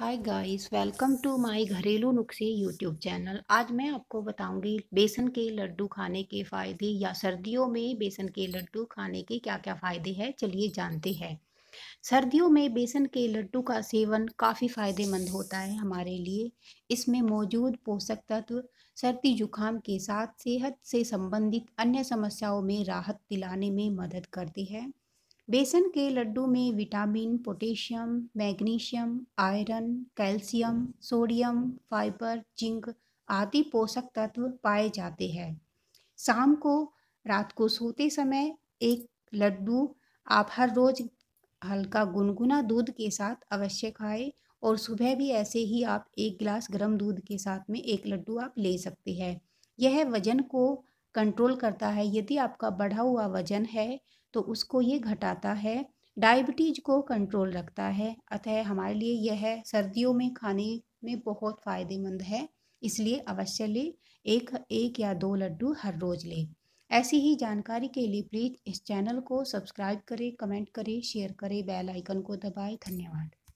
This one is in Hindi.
hi guys welcome to my घरेलू नुस्खे यूट्यूब चैनल आज मैं आपको बताऊंगी बेसन के लड्डू खाने के फ़ायदे या सर्दियों में बेसन के लड्डू खाने के क्या क्या फ़ायदे हैं चलिए जानते हैं सर्दियों में बेसन के लड्डू का सेवन काफ़ी फ़ायदेमंद होता है हमारे लिए इसमें मौजूद पोषक तत्व सर्दी जुकाम के साथ सेहत से संबंधित अन्य समस्याओं में राहत दिलाने में मदद करती है बेसन के लड्डू में vitamin potassium magnesium iron calcium sodium fibre zinc आदि पोषक तत्व पाए जाते हैं शाम को रात को सोते समय एक लड्डू आप हर रोज हल्का गुनगुना दूध के साथ अवश्य खाएं और सुबह भी ऐसे ही आप एक गिलास गर्म दूध के साथ में एक लड्डू आप ले सकते हैं यह वजन को कंट्रोल करता है यदि आपका बढ़ा हुआ वजन है तो उसको ये घटाता है डायबिटीज को कंट्रोल रखता है अतः हमारे लिए यह सर्दियों में खाने में बहुत फ़ायदेमंद है इसलिए अवश्य लें एक एक या दो लड्डू हर रोज़ ले ऐसी ही जानकारी के लिए प्लीज़ इस चैनल को सब्सक्राइब करें कमेंट करें शेयर करें बेल आइकन को दबाएं धन्यवाद